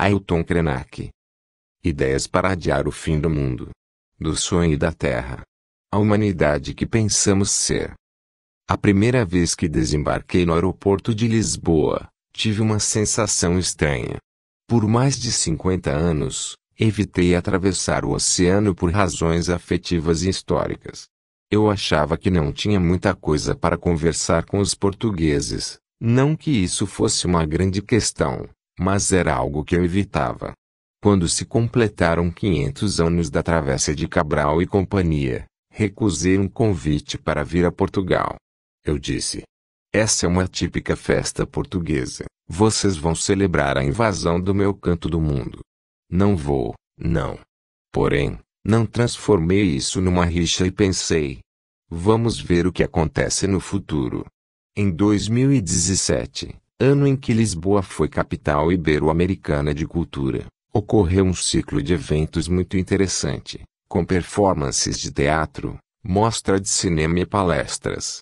Ailton Krenak. Ideias para adiar o fim do mundo. Do sonho e da terra. A humanidade que pensamos ser. A primeira vez que desembarquei no aeroporto de Lisboa, tive uma sensação estranha. Por mais de 50 anos, evitei atravessar o oceano por razões afetivas e históricas. Eu achava que não tinha muita coisa para conversar com os portugueses, não que isso fosse uma grande questão, mas era algo que eu evitava. Quando se completaram 500 anos da travessa de Cabral e companhia, recusei um convite para vir a Portugal. Eu disse: Essa é uma típica festa portuguesa. Vocês vão celebrar a invasão do meu canto do mundo. Não vou, não. Porém, não transformei isso numa rixa e pensei: Vamos ver o que acontece no futuro. Em 2017, ano em que Lisboa foi capital ibero-americana de cultura, ocorreu um ciclo de eventos muito interessante, com performances de teatro, mostra de cinema e palestras.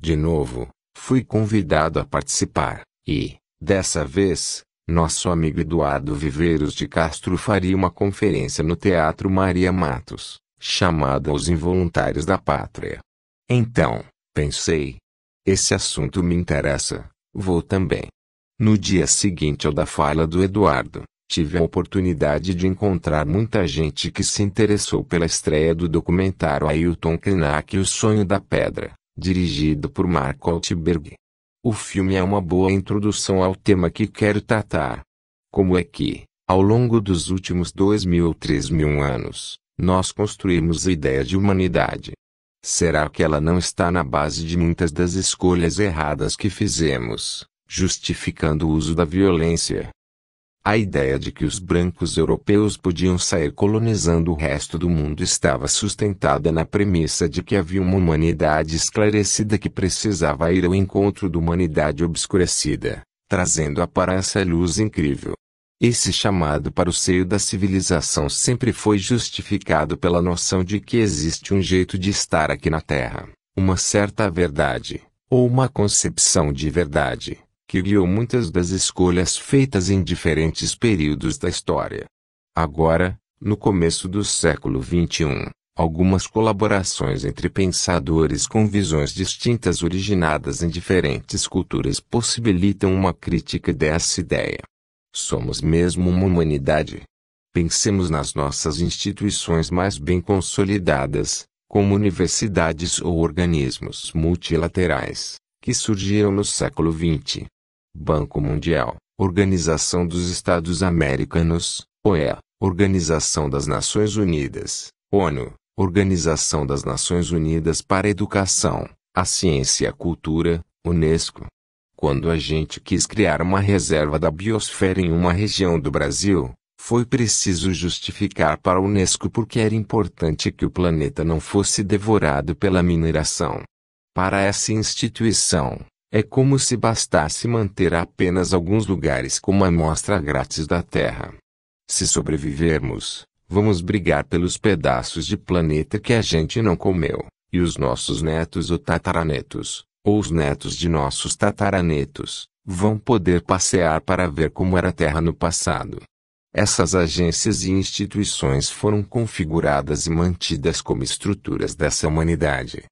De novo, fui convidado a participar, e, dessa vez, nosso amigo Eduardo Viveiros de Castro faria uma conferência no Teatro Maria Matos, chamada Os Involuntários da Pátria. Então, pensei, esse assunto me interessa, Vou também. No dia seguinte ao da fala do Eduardo, tive a oportunidade de encontrar muita gente que se interessou pela estreia do documentário Ailton Krenak O Sonho da Pedra, dirigido por Marco Altberg. O filme é uma boa introdução ao tema que quero tratar. Como é que, ao longo dos últimos dois mil ou três mil anos, nós construímos a ideia de humanidade, Será que ela não está na base de muitas das escolhas erradas que fizemos, justificando o uso da violência? A ideia de que os brancos europeus podiam sair colonizando o resto do mundo estava sustentada na premissa de que havia uma humanidade esclarecida que precisava ir ao encontro da humanidade obscurecida, trazendo-a para essa luz incrível. Esse chamado para o seio da civilização sempre foi justificado pela noção de que existe um jeito de estar aqui na Terra, uma certa verdade, ou uma concepção de verdade, que guiou muitas das escolhas feitas em diferentes períodos da história. Agora, no começo do século XXI, algumas colaborações entre pensadores com visões distintas originadas em diferentes culturas possibilitam uma crítica dessa ideia. Somos mesmo uma humanidade. Pensemos nas nossas instituições mais bem consolidadas, como universidades ou organismos multilaterais, que surgiram no século XX. Banco Mundial, Organização dos Estados Americanos, OEA, Organização das Nações Unidas, ONU, Organização das Nações Unidas para a Educação, a Ciência e a Cultura, Unesco, quando a gente quis criar uma reserva da biosfera em uma região do Brasil, foi preciso justificar para a Unesco porque era importante que o planeta não fosse devorado pela mineração. Para essa instituição, é como se bastasse manter apenas alguns lugares como amostra grátis da Terra. Se sobrevivermos, vamos brigar pelos pedaços de planeta que a gente não comeu, e os nossos netos ou tataranetos, ou os netos de nossos tataranetos, vão poder passear para ver como era a Terra no passado. Essas agências e instituições foram configuradas e mantidas como estruturas dessa humanidade.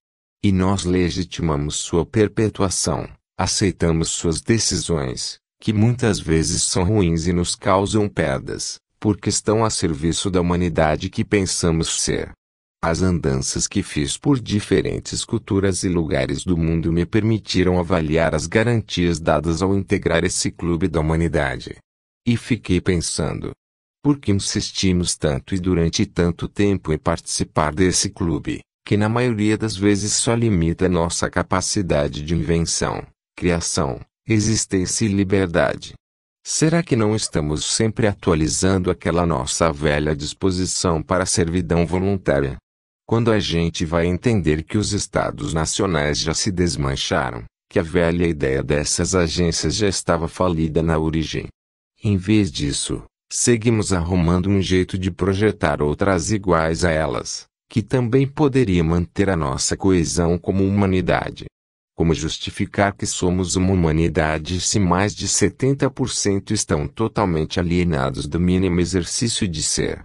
E nós legitimamos sua perpetuação, aceitamos suas decisões, que muitas vezes são ruins e nos causam perdas, porque estão a serviço da humanidade que pensamos ser. As andanças que fiz por diferentes culturas e lugares do mundo me permitiram avaliar as garantias dadas ao integrar esse clube da humanidade. E fiquei pensando: por que insistimos tanto e durante tanto tempo em participar desse clube, que na maioria das vezes só limita nossa capacidade de invenção, criação, existência e liberdade? Será que não estamos sempre atualizando aquela nossa velha disposição para a servidão voluntária? Quando a gente vai entender que os estados nacionais já se desmancharam, que a velha ideia dessas agências já estava falida na origem. Em vez disso, seguimos arrumando um jeito de projetar outras iguais a elas, que também poderia manter a nossa coesão como humanidade. Como justificar que somos uma humanidade se mais de 70% estão totalmente alienados do mínimo exercício de ser?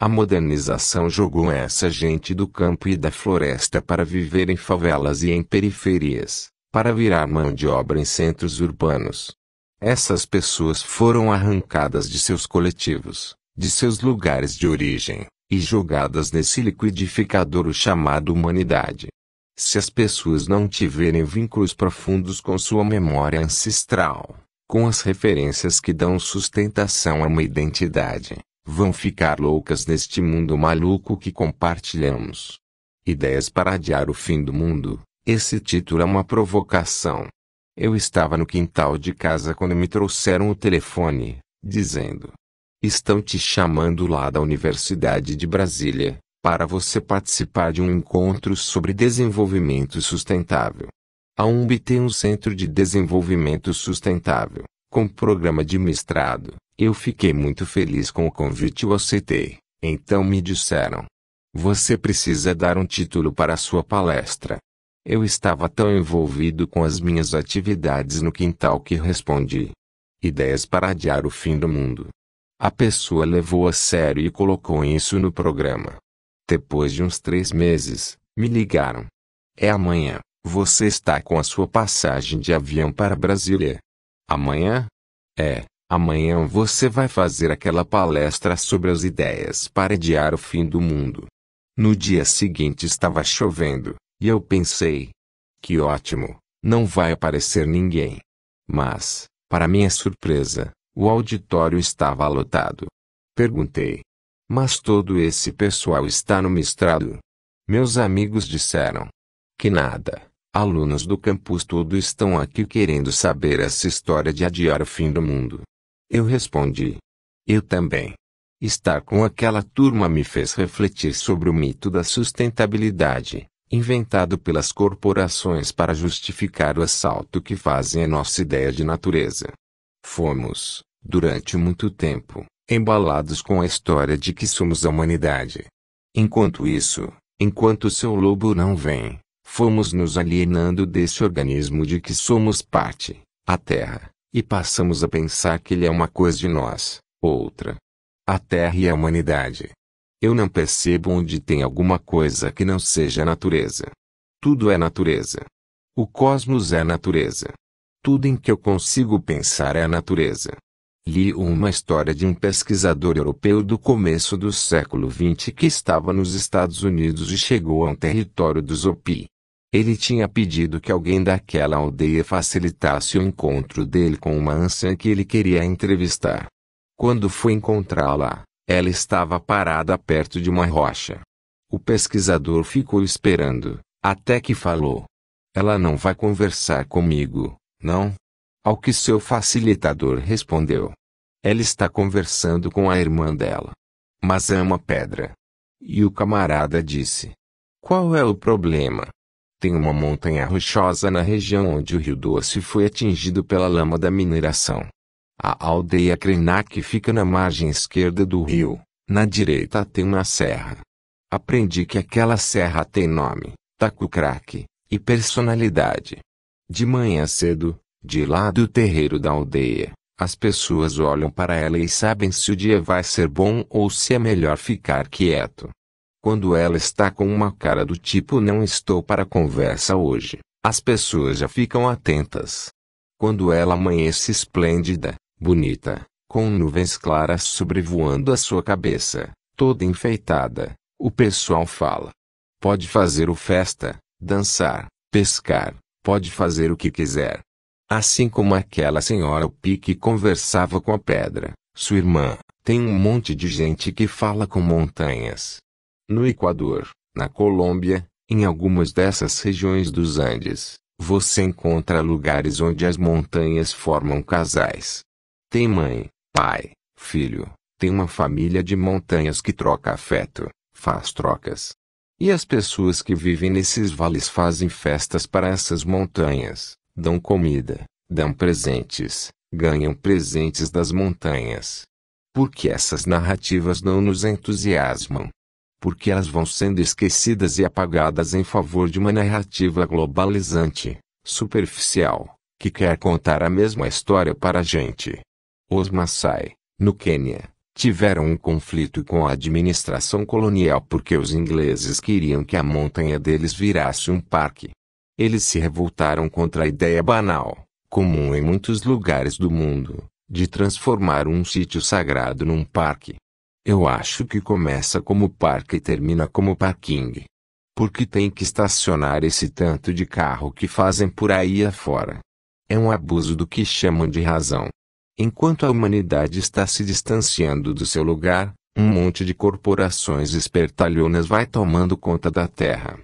A modernização jogou essa gente do campo e da floresta para viver em favelas e em periferias, para virar mão de obra em centros urbanos. Essas pessoas foram arrancadas de seus coletivos, de seus lugares de origem, e jogadas nesse liquidificador chamado humanidade. Se as pessoas não tiverem vínculos profundos com sua memória ancestral, com as referências que dão sustentação a uma identidade, vão ficar loucas neste mundo maluco que compartilhamos. Ideias para adiar o fim do mundo. Esse título é uma provocação. Eu estava no quintal de casa quando me trouxeram o telefone, dizendo: Estão te chamando lá da Universidade de Brasília, para você participar de um encontro sobre desenvolvimento sustentável. A UMB tem um centro de desenvolvimento sustentável com o programa de mestrado, eu fiquei muito feliz com o convite e o aceitei. Então me disseram: Você precisa dar um título para a sua palestra. Eu estava tão envolvido com as minhas atividades no quintal que respondi: Ideias para adiar o fim do mundo. A pessoa levou a sério e colocou isso no programa. Depois de uns três meses, me ligaram. É amanhã, você está com a sua passagem de avião para Brasília. Amanhã? É, amanhã você vai fazer aquela palestra sobre as ideias para adiar o fim do mundo. No dia seguinte estava chovendo, e eu pensei: que ótimo, não vai aparecer ninguém. Mas, para minha surpresa, o auditório estava lotado. Perguntei: mas todo esse pessoal está no mestrado? Meus amigos disseram que nada. Alunos do campus todo estão aqui querendo saber essa história de adiar o fim do mundo. Eu respondi. Eu também. Estar com aquela turma me fez refletir sobre o mito da sustentabilidade, inventado pelas corporações para justificar o assalto que fazem à nossa ideia de natureza. Fomos, durante muito tempo, embalados com a história de que somos a humanidade. Enquanto isso, enquanto seu lobo não vem, fomos nos alienando desse organismo de que somos parte, a Terra, e passamos a pensar que ele é uma coisa de nós, outra. A Terra e a humanidade. Eu não percebo onde tem alguma coisa que não seja natureza. Tudo é natureza. O cosmos é natureza. Tudo em que eu consigo pensar é a natureza. Li uma história de um pesquisador europeu do começo do século XX que estava nos Estados Unidos e chegou a um território dos Opi. Ele tinha pedido que alguém daquela aldeia facilitasse o encontro dele com uma anciã que ele queria entrevistar. Quando foi encontrá-la, ela estava parada perto de uma rocha. O pesquisador ficou esperando, até que falou: Ela não vai conversar comigo, não? Ao que seu facilitador respondeu: Ela está conversando com a irmã dela. Mas ama é pedra. E o camarada disse: Qual é o problema? tem uma montanha rochosa na região onde o Rio Doce foi atingido pela lama da mineração. A aldeia Krenak fica na margem esquerda do rio, na direita tem uma serra. Aprendi que aquela serra tem nome, Tacucraque, e personalidade. De manhã cedo, de lá do terreiro da aldeia, as pessoas olham para ela e sabem se o dia vai ser bom ou se é melhor ficar quieto. Quando ela está com uma cara do tipo não estou para conversa hoje, as pessoas já ficam atentas. Quando ela amanhece esplêndida, bonita, com nuvens claras sobrevoando a sua cabeça, toda enfeitada, o pessoal fala. Pode fazer o festa, dançar, pescar, pode fazer o que quiser. Assim como aquela senhora o pique conversava com a pedra, sua irmã, tem um monte de gente que fala com montanhas, no Equador, na Colômbia, em algumas dessas regiões dos Andes, você encontra lugares onde as montanhas formam casais. Tem mãe, pai, filho, tem uma família de montanhas que troca afeto, faz trocas. E as pessoas que vivem nesses vales fazem festas para essas montanhas, dão comida, dão presentes, ganham presentes das montanhas. Porque essas narrativas não nos entusiasmam porque elas vão sendo esquecidas e apagadas em favor de uma narrativa globalizante, superficial, que quer contar a mesma história para a gente. Os Maasai, no Quênia, tiveram um conflito com a administração colonial porque os ingleses queriam que a montanha deles virasse um parque. Eles se revoltaram contra a ideia banal, comum em muitos lugares do mundo, de transformar um sítio sagrado num parque. Eu acho que começa como parque e termina como parking. Porque tem que estacionar esse tanto de carro que fazem por aí afora. É um abuso do que chamam de razão. Enquanto a humanidade está se distanciando do seu lugar, um monte de corporações espertalhonas vai tomando conta da Terra.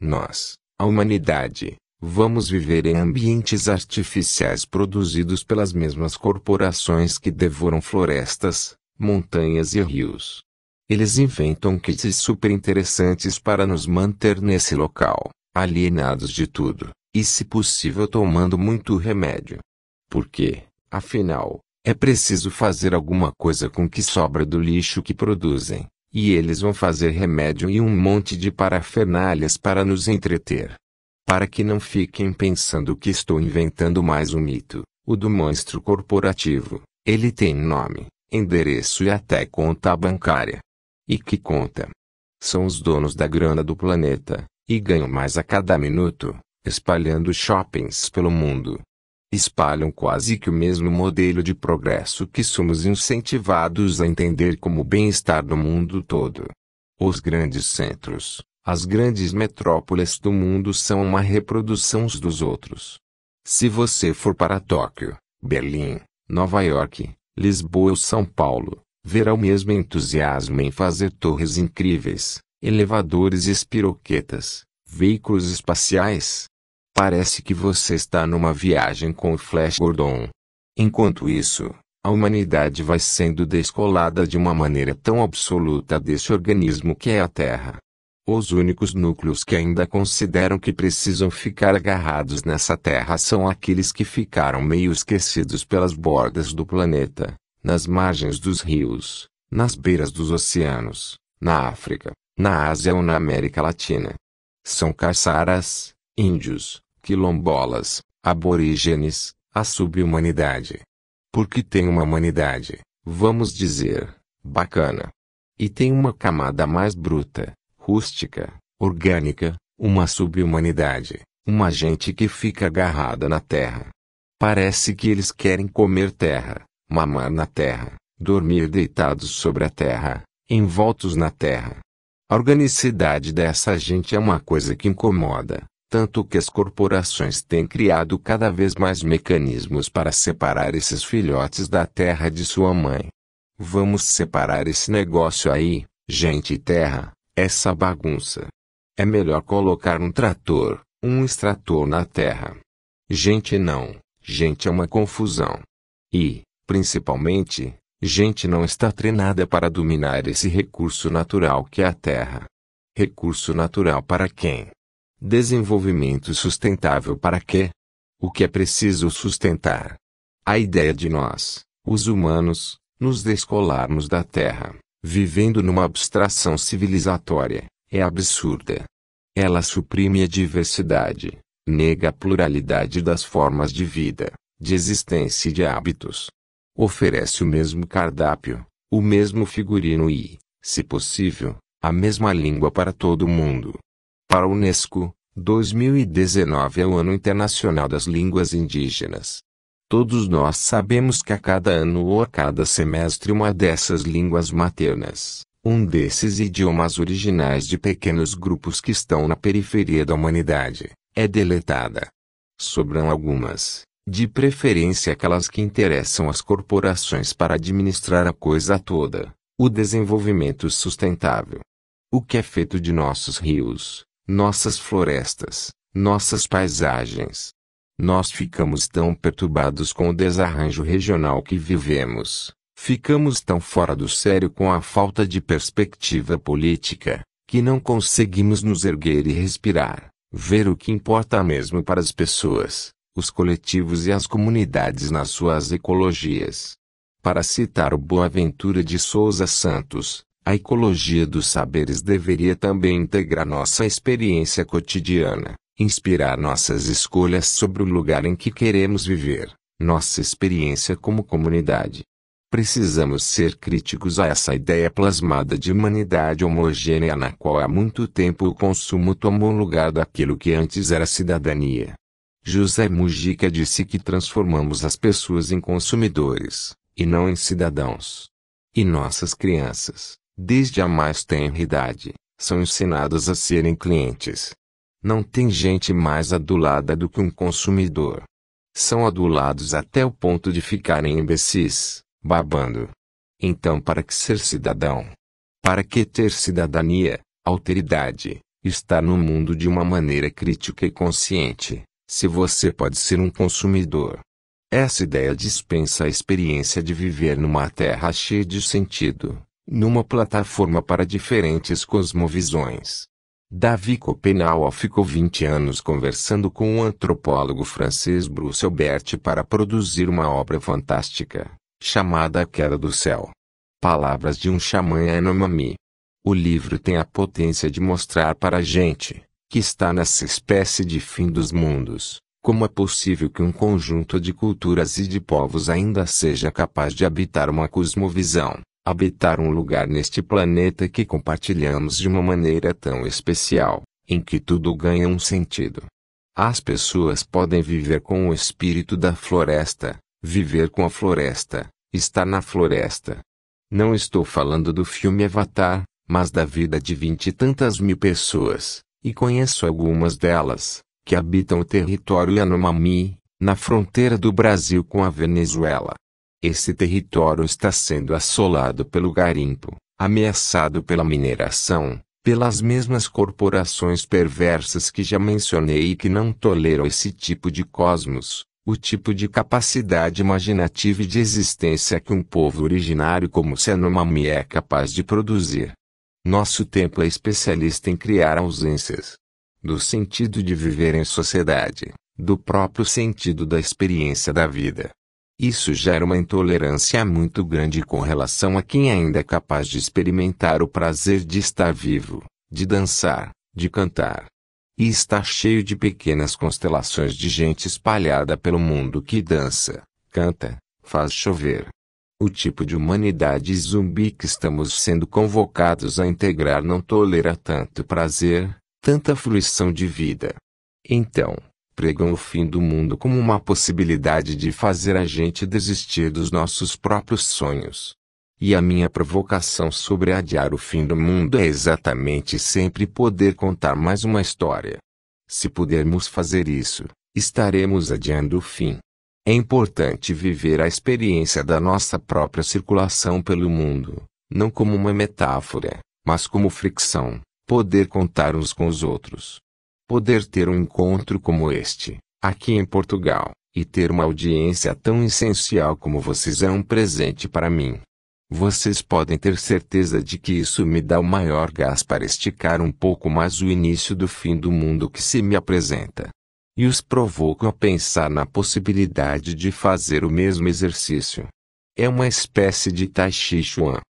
Nós, a humanidade, vamos viver em ambientes artificiais produzidos pelas mesmas corporações que devoram florestas, montanhas e rios. Eles inventam kits super interessantes para nos manter nesse local, alienados de tudo, e se possível tomando muito remédio. Porque, afinal, é preciso fazer alguma coisa com o que sobra do lixo que produzem, e eles vão fazer remédio e um monte de parafernálias para nos entreter. Para que não fiquem pensando que estou inventando mais um mito, o do monstro corporativo, ele tem nome, endereço e até conta bancária. E que conta? São os donos da grana do planeta, e ganham mais a cada minuto, espalhando shoppings pelo mundo. Espalham quase que o mesmo modelo de progresso que somos incentivados a entender como bem-estar do mundo todo. Os grandes centros, as grandes metrópoles do mundo são uma reprodução uns dos outros. Se você for para Tóquio, Berlim, Nova York, Lisboa ou São Paulo, verá o mesmo entusiasmo em fazer torres incríveis, elevadores e espiroquetas, veículos espaciais. Parece que você está numa viagem com o Flash Gordon. Enquanto isso, a humanidade vai sendo descolada de uma maneira tão absoluta deste organismo que é a Terra, os únicos núcleos que ainda consideram que precisam ficar agarrados nessa terra são aqueles que ficaram meio esquecidos pelas bordas do planeta, nas margens dos rios, nas beiras dos oceanos, na África, na Ásia ou na América Latina. São caçaras, índios, quilombolas, aborígenes, a subhumanidade. Porque tem uma humanidade, vamos dizer, bacana. E tem uma camada mais bruta, acústica, orgânica, uma subhumanidade, uma gente que fica agarrada na terra. Parece que eles querem comer terra, mamar na terra, dormir deitados sobre a terra, envoltos na terra. A organicidade dessa gente é uma coisa que incomoda, tanto que as corporações têm criado cada vez mais mecanismos para separar esses filhotes da terra de sua mãe. Vamos separar esse negócio aí, gente e terra, essa bagunça. É melhor colocar um trator, um extrator na terra. Gente não, gente é uma confusão. E, principalmente, gente não está treinada para dominar esse recurso natural que é a terra. Recurso natural para quem? Desenvolvimento sustentável para quê? O que é preciso sustentar? A ideia de nós, os humanos, nos descolarmos da terra vivendo numa abstração civilizatória, é absurda. Ela suprime a diversidade, nega a pluralidade das formas de vida, de existência e de hábitos. Oferece o mesmo cardápio, o mesmo figurino e, se possível, a mesma língua para todo o mundo. Para a Unesco, 2019 é o Ano Internacional das Línguas Indígenas. Todos nós sabemos que a cada ano ou a cada semestre uma dessas línguas maternas, um desses idiomas originais de pequenos grupos que estão na periferia da humanidade, é deletada. Sobram algumas, de preferência aquelas que interessam às corporações para administrar a coisa toda, o desenvolvimento sustentável. O que é feito de nossos rios, nossas florestas, nossas paisagens, nós ficamos tão perturbados com o desarranjo regional que vivemos, ficamos tão fora do sério com a falta de perspectiva política, que não conseguimos nos erguer e respirar, ver o que importa mesmo para as pessoas, os coletivos e as comunidades nas suas ecologias. Para citar o Boaventura de Souza Santos, a ecologia dos saberes deveria também integrar nossa experiência cotidiana, inspirar nossas escolhas sobre o lugar em que queremos viver, nossa experiência como comunidade. Precisamos ser críticos a essa ideia plasmada de humanidade homogênea na qual há muito tempo o consumo tomou lugar daquilo que antes era cidadania. José Mujica disse que transformamos as pessoas em consumidores, e não em cidadãos. E nossas crianças, desde a mais tenra idade, são ensinadas a serem clientes. Não tem gente mais adulada do que um consumidor. São adulados até o ponto de ficarem imbecis, babando. Então, para que ser cidadão? Para que ter cidadania, alteridade, estar no mundo de uma maneira crítica e consciente, se você pode ser um consumidor? Essa ideia dispensa a experiência de viver numa terra cheia de sentido, numa plataforma para diferentes cosmovisões, Davi Copenau ficou 20 anos conversando com o antropólogo francês Bruce Albert para produzir uma obra fantástica, chamada A Queda do Céu. Palavras de um xamã Anomami. O livro tem a potência de mostrar para a gente, que está nessa espécie de fim dos mundos, como é possível que um conjunto de culturas e de povos ainda seja capaz de habitar uma cosmovisão, habitar um lugar neste planeta que compartilhamos de uma maneira tão especial, em que tudo ganha um sentido. As pessoas podem viver com o espírito da floresta, viver com a floresta, estar na floresta. Não estou falando do filme Avatar, mas da vida de vinte e tantas mil pessoas, e conheço algumas delas, que habitam o território Yanomami, na fronteira do Brasil com a Venezuela. Esse território está sendo assolado pelo garimpo, ameaçado pela mineração, pelas mesmas corporações perversas que já mencionei e que não toleram esse tipo de cosmos, o tipo de capacidade imaginativa e de existência que um povo originário como Senomami é capaz de produzir. Nosso tempo é especialista em criar ausências do sentido de viver em sociedade, do próprio sentido da experiência da vida. Isso gera uma intolerância muito grande com relação a quem ainda é capaz de experimentar o prazer de estar vivo, de dançar, de cantar. E está cheio de pequenas constelações de gente espalhada pelo mundo que dança, canta, faz chover. O tipo de humanidade zumbi que estamos sendo convocados a integrar não tolera tanto prazer, tanta fruição de vida. Então, pregam é o fim do mundo como uma possibilidade de fazer a gente desistir dos nossos próprios sonhos. E a minha provocação sobre adiar o fim do mundo é exatamente sempre poder contar mais uma história. Se pudermos fazer isso, estaremos adiando o fim. É importante viver a experiência da nossa própria circulação pelo mundo, não como uma metáfora, mas como fricção, poder contar uns com os outros. Poder ter um encontro como este, aqui em Portugal, e ter uma audiência tão essencial como vocês é um presente para mim. Vocês podem ter certeza de que isso me dá o maior gás para esticar um pouco mais o início do fim do mundo que se me apresenta. E os provoco a pensar na possibilidade de fazer o mesmo exercício. É uma espécie de Tai Chi Chuan.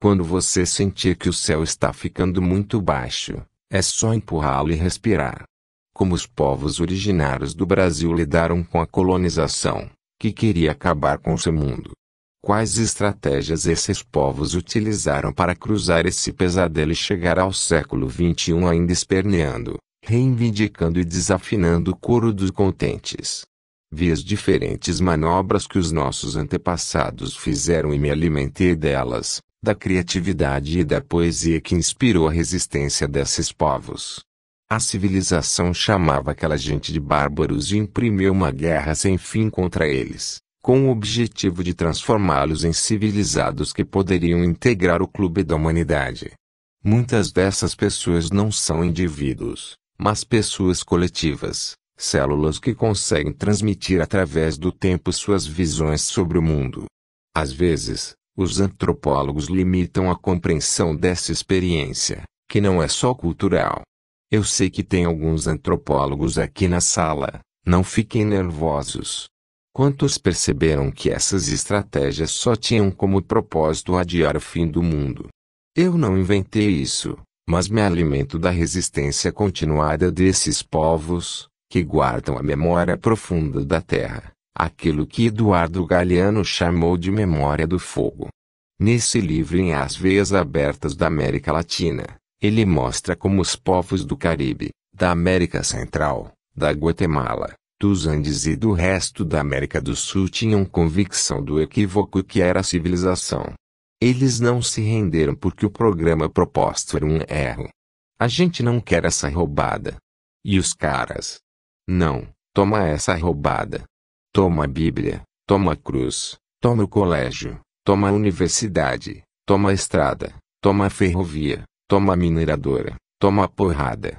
Quando você sentir que o céu está ficando muito baixo, é só empurrá-lo e respirar como os povos originários do Brasil lidaram com a colonização, que queria acabar com seu mundo. Quais estratégias esses povos utilizaram para cruzar esse pesadelo e chegar ao século XXI ainda esperneando, reivindicando e desafinando o coro dos contentes? Vi as diferentes manobras que os nossos antepassados fizeram e me alimentei delas, da criatividade e da poesia que inspirou a resistência desses povos. A civilização chamava aquela gente de bárbaros e imprimiu uma guerra sem fim contra eles, com o objetivo de transformá-los em civilizados que poderiam integrar o clube da humanidade. Muitas dessas pessoas não são indivíduos, mas pessoas coletivas, células que conseguem transmitir através do tempo suas visões sobre o mundo. Às vezes, os antropólogos limitam a compreensão dessa experiência, que não é só cultural eu sei que tem alguns antropólogos aqui na sala, não fiquem nervosos. Quantos perceberam que essas estratégias só tinham como propósito adiar o fim do mundo? Eu não inventei isso, mas me alimento da resistência continuada desses povos, que guardam a memória profunda da terra, aquilo que Eduardo Galeano chamou de memória do fogo. Nesse livro em As Veias Abertas da América Latina, ele mostra como os povos do Caribe, da América Central, da Guatemala, dos Andes e do resto da América do Sul tinham convicção do equívoco que era a civilização. Eles não se renderam porque o programa proposto era um erro. A gente não quer essa roubada. E os caras? Não, toma essa roubada. Toma a Bíblia, toma a cruz, toma o colégio, toma a universidade, toma a estrada, toma a ferrovia, Toma a mineradora, toma a porrada.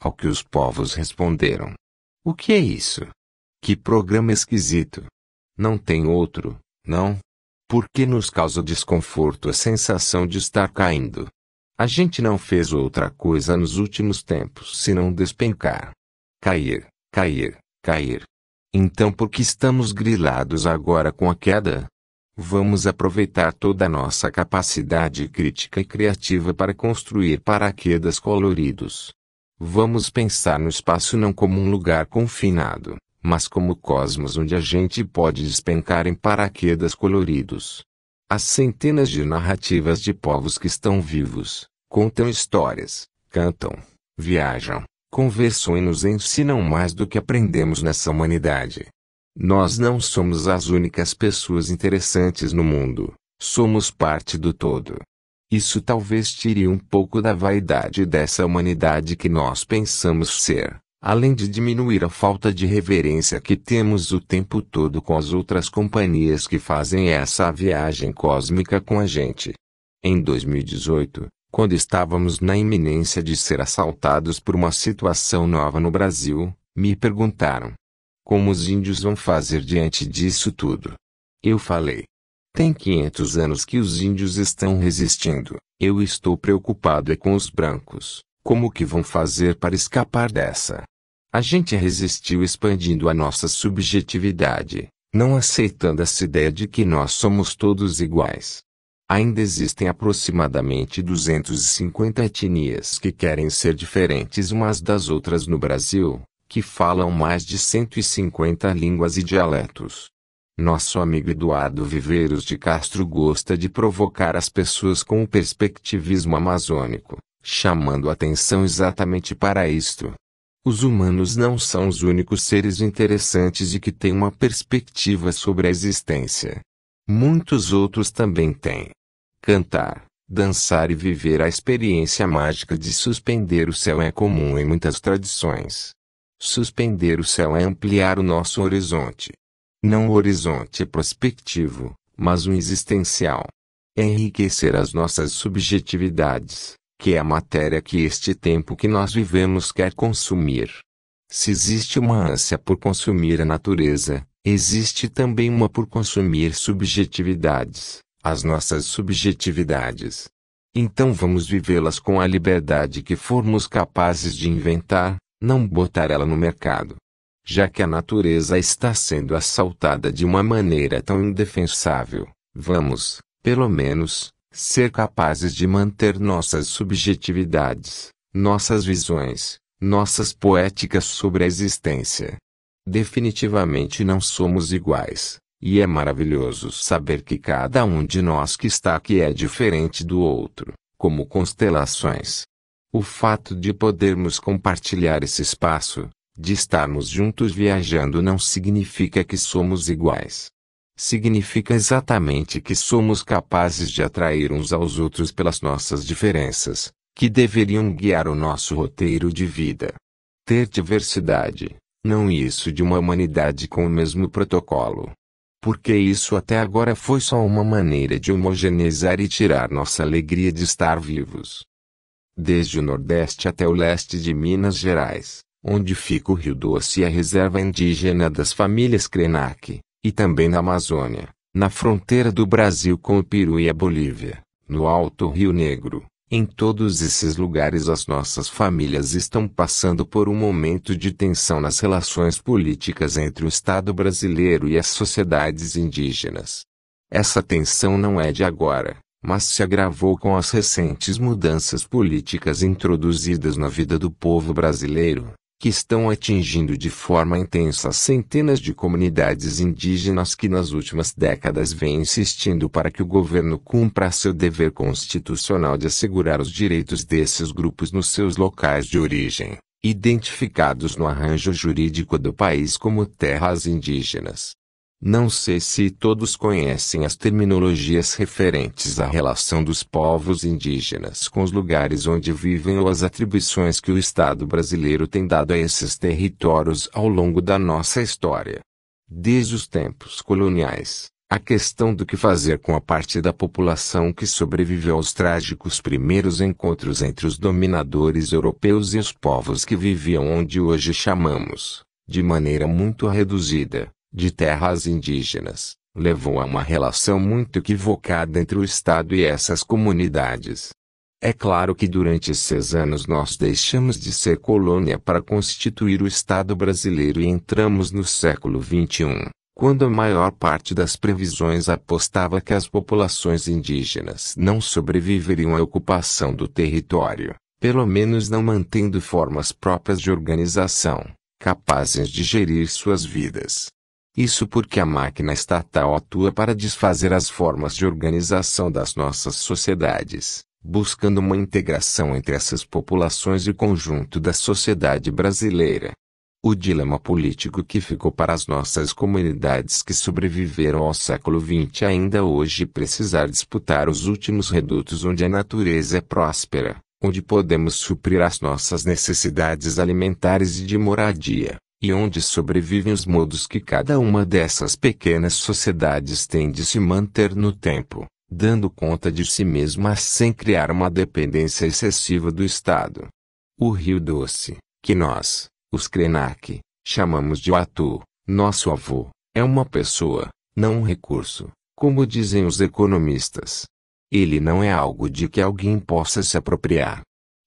Ao que os povos responderam: O que é isso? Que programa esquisito! Não tem outro, não? Porque nos causa desconforto a sensação de estar caindo. A gente não fez outra coisa nos últimos tempos senão despencar. Cair, cair, cair. Então por que estamos grilados agora com a queda? Vamos aproveitar toda a nossa capacidade crítica e criativa para construir paraquedas coloridos. Vamos pensar no espaço não como um lugar confinado, mas como cosmos onde a gente pode despencar em paraquedas coloridos. As centenas de narrativas de povos que estão vivos, contam histórias, cantam, viajam, conversam e nos ensinam mais do que aprendemos nessa humanidade. Nós não somos as únicas pessoas interessantes no mundo, somos parte do todo. Isso talvez tire um pouco da vaidade dessa humanidade que nós pensamos ser, além de diminuir a falta de reverência que temos o tempo todo com as outras companhias que fazem essa viagem cósmica com a gente. Em 2018, quando estávamos na iminência de ser assaltados por uma situação nova no Brasil, me perguntaram: como os índios vão fazer diante disso tudo? Eu falei. Tem 500 anos que os índios estão resistindo. Eu estou preocupado é com os brancos. Como que vão fazer para escapar dessa? A gente resistiu expandindo a nossa subjetividade, não aceitando essa ideia de que nós somos todos iguais. Ainda existem aproximadamente 250 etnias que querem ser diferentes umas das outras no Brasil, que falam mais de 150 línguas e dialetos. Nosso amigo Eduardo Viveiros de Castro gosta de provocar as pessoas com o perspectivismo amazônico, chamando atenção exatamente para isto. Os humanos não são os únicos seres interessantes e que têm uma perspectiva sobre a existência. Muitos outros também têm. Cantar, dançar e viver a experiência mágica de suspender o céu é comum em muitas tradições. Suspender o céu é ampliar o nosso horizonte. Não o horizonte prospectivo, mas o existencial. É enriquecer as nossas subjetividades, que é a matéria que este tempo que nós vivemos quer consumir. Se existe uma ânsia por consumir a natureza, existe também uma por consumir subjetividades, as nossas subjetividades. Então vamos vivê-las com a liberdade que formos capazes de inventar, não botar ela no mercado. Já que a natureza está sendo assaltada de uma maneira tão indefensável, vamos, pelo menos, ser capazes de manter nossas subjetividades, nossas visões, nossas poéticas sobre a existência. Definitivamente não somos iguais, e é maravilhoso saber que cada um de nós que está aqui é diferente do outro, como constelações. O fato de podermos compartilhar esse espaço, de estarmos juntos viajando não significa que somos iguais. Significa exatamente que somos capazes de atrair uns aos outros pelas nossas diferenças, que deveriam guiar o nosso roteiro de vida. Ter diversidade, não isso de uma humanidade com o mesmo protocolo. Porque isso até agora foi só uma maneira de homogeneizar e tirar nossa alegria de estar vivos desde o nordeste até o leste de Minas Gerais, onde fica o Rio Doce e a reserva indígena das famílias Krenak, e também na Amazônia, na fronteira do Brasil com o Peru e a Bolívia, no Alto Rio Negro. Em todos esses lugares, as nossas famílias estão passando por um momento de tensão nas relações políticas entre o Estado brasileiro e as sociedades indígenas. Essa tensão não é de agora mas se agravou com as recentes mudanças políticas introduzidas na vida do povo brasileiro, que estão atingindo de forma intensa centenas de comunidades indígenas que nas últimas décadas vêm insistindo para que o governo cumpra seu dever constitucional de assegurar os direitos desses grupos nos seus locais de origem, identificados no arranjo jurídico do país como terras indígenas. Não sei se todos conhecem as terminologias referentes à relação dos povos indígenas com os lugares onde vivem ou as atribuições que o Estado brasileiro tem dado a esses territórios ao longo da nossa história. Desde os tempos coloniais, a questão do que fazer com a parte da população que sobreviveu aos trágicos primeiros encontros entre os dominadores europeus e os povos que viviam onde hoje chamamos, de maneira muito reduzida, de terras indígenas, levou a uma relação muito equivocada entre o Estado e essas comunidades. É claro que durante esses anos nós deixamos de ser colônia para constituir o Estado brasileiro e entramos no século XXI, quando a maior parte das previsões apostava que as populações indígenas não sobreviveriam à ocupação do território, pelo menos não mantendo formas próprias de organização, capazes de gerir suas vidas. Isso porque a máquina estatal atua para desfazer as formas de organização das nossas sociedades, buscando uma integração entre essas populações e o conjunto da sociedade brasileira. O dilema político que ficou para as nossas comunidades que sobreviveram ao século XX ainda hoje precisar disputar os últimos redutos onde a natureza é próspera, onde podemos suprir as nossas necessidades alimentares e de moradia e onde sobrevivem os modos que cada uma dessas pequenas sociedades tem de se manter no tempo, dando conta de si mesma sem criar uma dependência excessiva do Estado. O Rio Doce, que nós, os Krenak, chamamos de Watu, nosso avô, é uma pessoa, não um recurso, como dizem os economistas. Ele não é algo de que alguém possa se apropriar.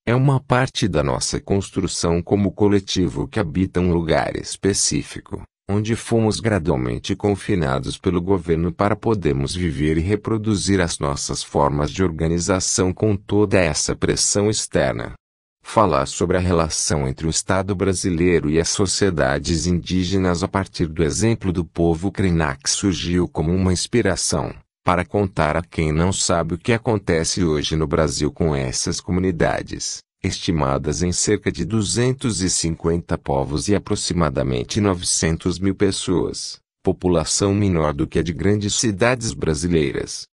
É uma parte da nossa construção como coletivo que habita um lugar específico, onde fomos gradualmente confinados pelo governo para podermos viver e reproduzir as nossas formas de organização com toda essa pressão externa. Falar sobre a relação entre o Estado brasileiro e as sociedades indígenas a partir do exemplo do povo Krenak surgiu como uma inspiração para contar a quem não sabe o que acontece hoje no Brasil com essas comunidades, estimadas em cerca de 250 povos e aproximadamente 900 mil pessoas, população menor do que a de grandes cidades brasileiras.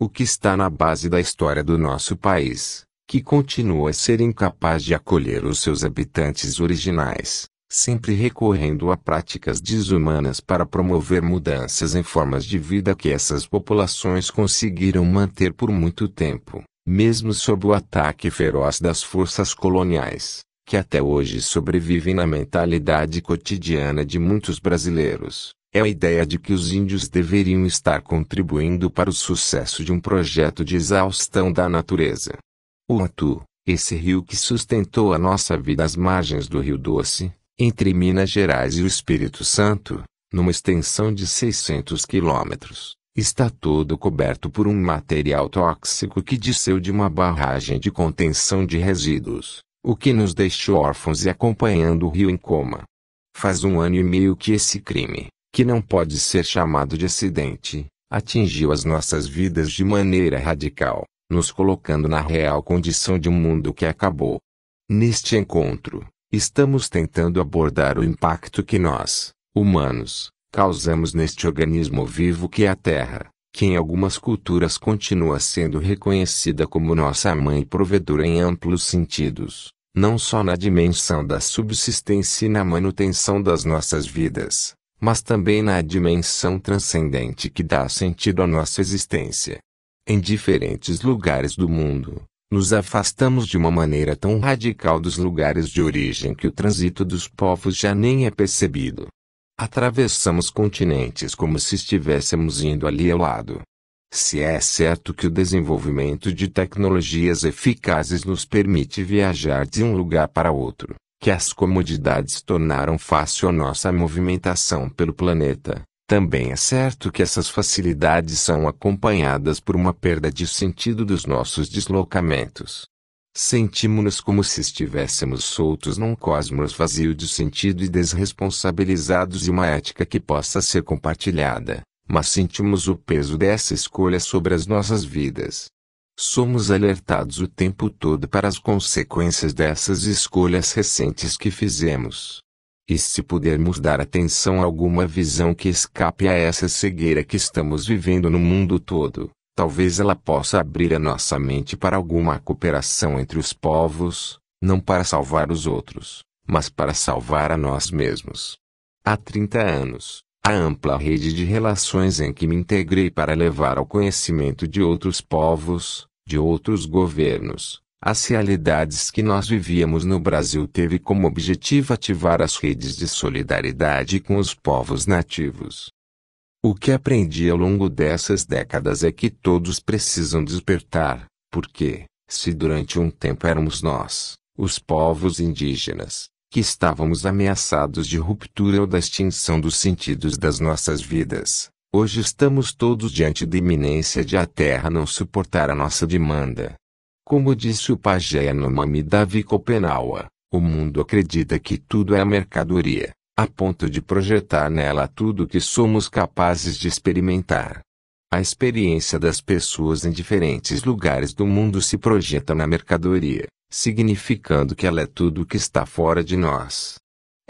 O que está na base da história do nosso país, que continua a ser incapaz de acolher os seus habitantes originais, sempre recorrendo a práticas desumanas para promover mudanças em formas de vida que essas populações conseguiram manter por muito tempo, mesmo sob o ataque feroz das forças coloniais, que até hoje sobrevivem na mentalidade cotidiana de muitos brasileiros. É a ideia de que os índios deveriam estar contribuindo para o sucesso de um projeto de exaustão da natureza. O Atu, esse rio que sustentou a nossa vida às margens do Rio Doce, entre Minas Gerais e o Espírito Santo, numa extensão de 600 quilômetros, está todo coberto por um material tóxico que desceu de uma barragem de contenção de resíduos, o que nos deixou órfãos e acompanhando o rio em coma. Faz um ano e meio que esse crime, que não pode ser chamado de acidente, atingiu as nossas vidas de maneira radical, nos colocando na real condição de um mundo que acabou. Neste encontro, Estamos tentando abordar o impacto que nós, humanos, causamos neste organismo vivo que é a Terra, que em algumas culturas continua sendo reconhecida como nossa mãe provedora em amplos sentidos, não só na dimensão da subsistência e na manutenção das nossas vidas, mas também na dimensão transcendente que dá sentido à nossa existência. Em diferentes lugares do mundo, nos afastamos de uma maneira tão radical dos lugares de origem que o trânsito dos povos já nem é percebido. Atravessamos continentes como se estivéssemos indo ali ao lado. Se é certo que o desenvolvimento de tecnologias eficazes nos permite viajar de um lugar para outro, que as comodidades tornaram fácil a nossa movimentação pelo planeta, também é certo que essas facilidades são acompanhadas por uma perda de sentido dos nossos deslocamentos. Sentimos-nos como se estivéssemos soltos num cosmos vazio de sentido e desresponsabilizados de uma ética que possa ser compartilhada, mas sentimos o peso dessa escolha sobre as nossas vidas. Somos alertados o tempo todo para as consequências dessas escolhas recentes que fizemos. E se pudermos dar atenção a alguma visão que escape a essa cegueira que estamos vivendo no mundo todo, talvez ela possa abrir a nossa mente para alguma cooperação entre os povos, não para salvar os outros, mas para salvar a nós mesmos. Há 30 anos, a ampla rede de relações em que me integrei para levar ao conhecimento de outros povos, de outros governos, as realidades que nós vivíamos no Brasil teve como objetivo ativar as redes de solidariedade com os povos nativos. O que aprendi ao longo dessas décadas é que todos precisam despertar, porque, se durante um tempo éramos nós, os povos indígenas, que estávamos ameaçados de ruptura ou da extinção dos sentidos das nossas vidas, hoje estamos todos diante da iminência de a Terra não suportar a nossa demanda como disse o pajé Yanomami Davi Copenaua, o mundo acredita que tudo é mercadoria, a ponto de projetar nela tudo que somos capazes de experimentar. A experiência das pessoas em diferentes lugares do mundo se projeta na mercadoria, significando que ela é tudo o que está fora de nós.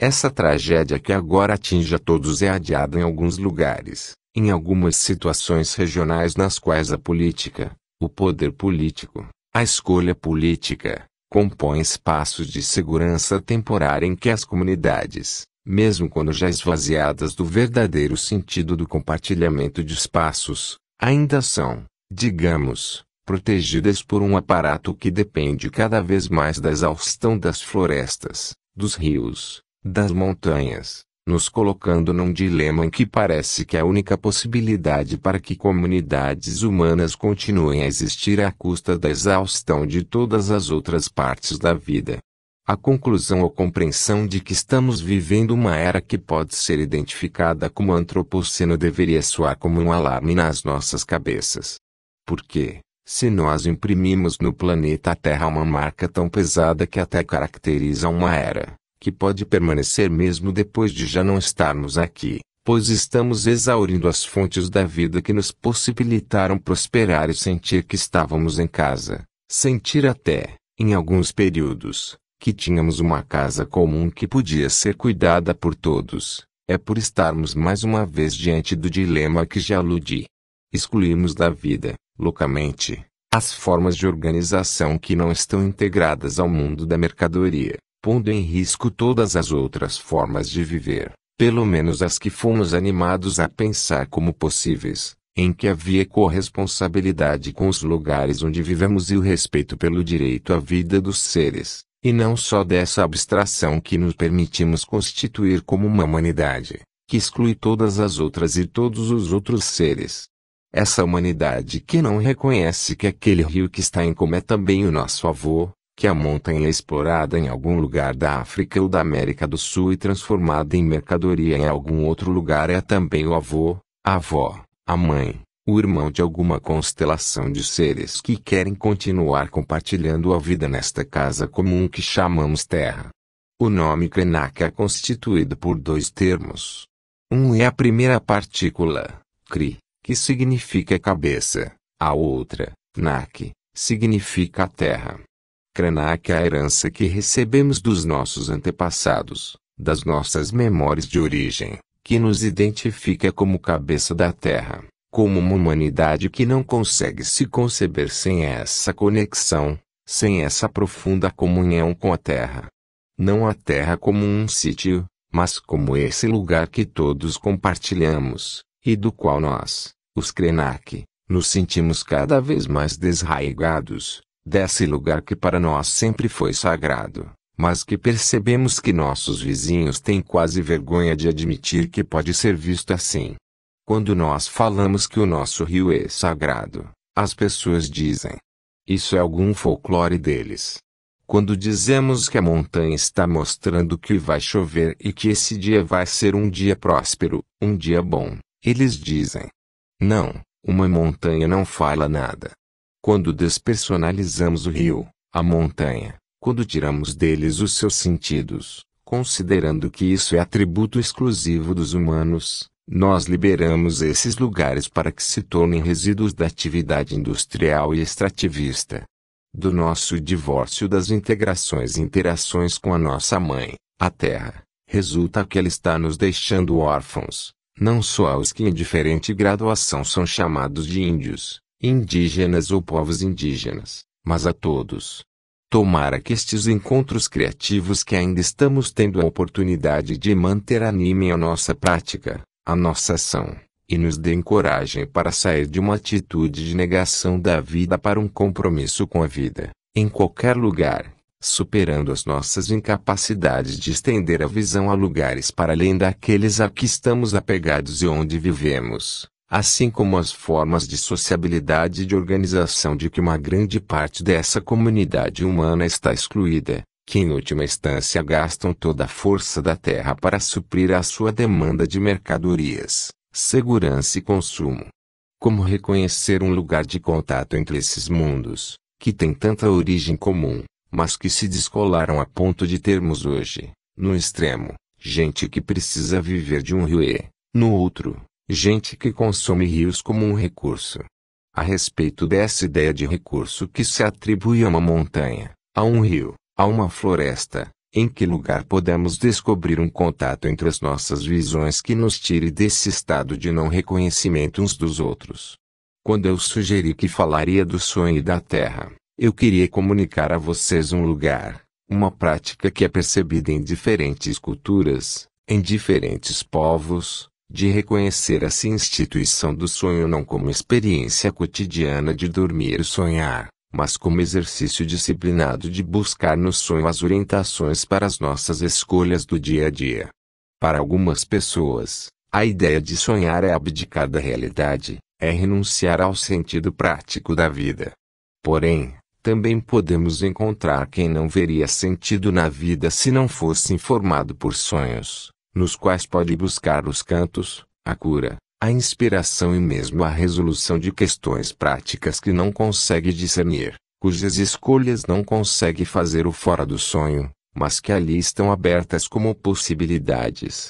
Essa tragédia que agora atinge a todos é adiada em alguns lugares, em algumas situações regionais nas quais a política, o poder político, a escolha política compõe espaços de segurança temporária em que as comunidades, mesmo quando já esvaziadas do verdadeiro sentido do compartilhamento de espaços, ainda são, digamos, protegidas por um aparato que depende cada vez mais da exaustão das florestas, dos rios, das montanhas, nos colocando num dilema em que parece que a única possibilidade para que comunidades humanas continuem a existir é à custa da exaustão de todas as outras partes da vida. A conclusão ou compreensão de que estamos vivendo uma era que pode ser identificada como antropoceno deveria soar como um alarme nas nossas cabeças. Porque, se nós imprimimos no planeta Terra uma marca tão pesada que até caracteriza uma era, que pode permanecer mesmo depois de já não estarmos aqui, pois estamos exaurindo as fontes da vida que nos possibilitaram prosperar e sentir que estávamos em casa, sentir até, em alguns períodos, que tínhamos uma casa comum que podia ser cuidada por todos. É por estarmos mais uma vez diante do dilema que já aludi. Excluímos da vida, loucamente, as formas de organização que não estão integradas ao mundo da mercadoria, pondo em risco todas as outras formas de viver, pelo menos as que fomos animados a pensar como possíveis, em que havia corresponsabilidade com os lugares onde vivemos e o respeito pelo direito à vida dos seres, e não só dessa abstração que nos permitimos constituir como uma humanidade, que exclui todas as outras e todos os outros seres. Essa humanidade que não reconhece que aquele rio que está em como é também o nosso avô, que a montanha é explorada em algum lugar da África ou da América do Sul e transformada em mercadoria em algum outro lugar é também o avô, a avó, a mãe, o irmão de alguma constelação de seres que querem continuar compartilhando a vida nesta casa comum que chamamos Terra. O nome Krenak é constituído por dois termos. Um é a primeira partícula, Kri, que significa cabeça, a outra, Nak, significa terra. Krenak é a herança que recebemos dos nossos antepassados, das nossas memórias de origem, que nos identifica como cabeça da Terra, como uma humanidade que não consegue se conceber sem essa conexão, sem essa profunda comunhão com a Terra. Não a Terra como um sítio, mas como esse lugar que todos compartilhamos, e do qual nós, os Krenak, nos sentimos cada vez mais desraigados, desse lugar que para nós sempre foi sagrado, mas que percebemos que nossos vizinhos têm quase vergonha de admitir que pode ser visto assim. Quando nós falamos que o nosso rio é sagrado, as pessoas dizem: Isso é algum folclore deles. Quando dizemos que a montanha está mostrando que vai chover e que esse dia vai ser um dia próspero, um dia bom, eles dizem: Não, uma montanha não fala nada. Quando despersonalizamos o rio, a montanha, quando tiramos deles os seus sentidos, considerando que isso é atributo exclusivo dos humanos, nós liberamos esses lugares para que se tornem resíduos da atividade industrial e extrativista. Do nosso divórcio das integrações e interações com a nossa mãe, a Terra, resulta que ela está nos deixando órfãos, não só aos que em diferente graduação são chamados de índios, indígenas ou povos indígenas, mas a todos. Tomara que estes encontros criativos que ainda estamos tendo a oportunidade de manter animem a nossa prática, a nossa ação, e nos deem coragem para sair de uma atitude de negação da vida para um compromisso com a vida, em qualquer lugar, superando as nossas incapacidades de estender a visão a lugares para além daqueles a que estamos apegados e onde vivemos assim como as formas de sociabilidade e de organização de que uma grande parte dessa comunidade humana está excluída, que em última instância gastam toda a força da terra para suprir a sua demanda de mercadorias, segurança e consumo. Como reconhecer um lugar de contato entre esses mundos, que têm tanta origem comum, mas que se descolaram a ponto de termos hoje, no extremo, gente que precisa viver de um rio e, no outro, gente que consome rios como um recurso. A respeito dessa ideia de recurso que se atribui a uma montanha, a um rio, a uma floresta, em que lugar podemos descobrir um contato entre as nossas visões que nos tire desse estado de não reconhecimento uns dos outros? Quando eu sugeri que falaria do sonho e da terra, eu queria comunicar a vocês um lugar, uma prática que é percebida em diferentes culturas, em diferentes povos, de reconhecer essa instituição do sonho não como experiência cotidiana de dormir e sonhar, mas como exercício disciplinado de buscar no sonho as orientações para as nossas escolhas do dia a dia. Para algumas pessoas, a ideia de sonhar é abdicar da realidade, é renunciar ao sentido prático da vida. Porém, também podemos encontrar quem não veria sentido na vida se não fosse informado por sonhos nos quais pode buscar os cantos, a cura, a inspiração e mesmo a resolução de questões práticas que não consegue discernir, cujas escolhas não consegue fazer o fora do sonho, mas que ali estão abertas como possibilidades.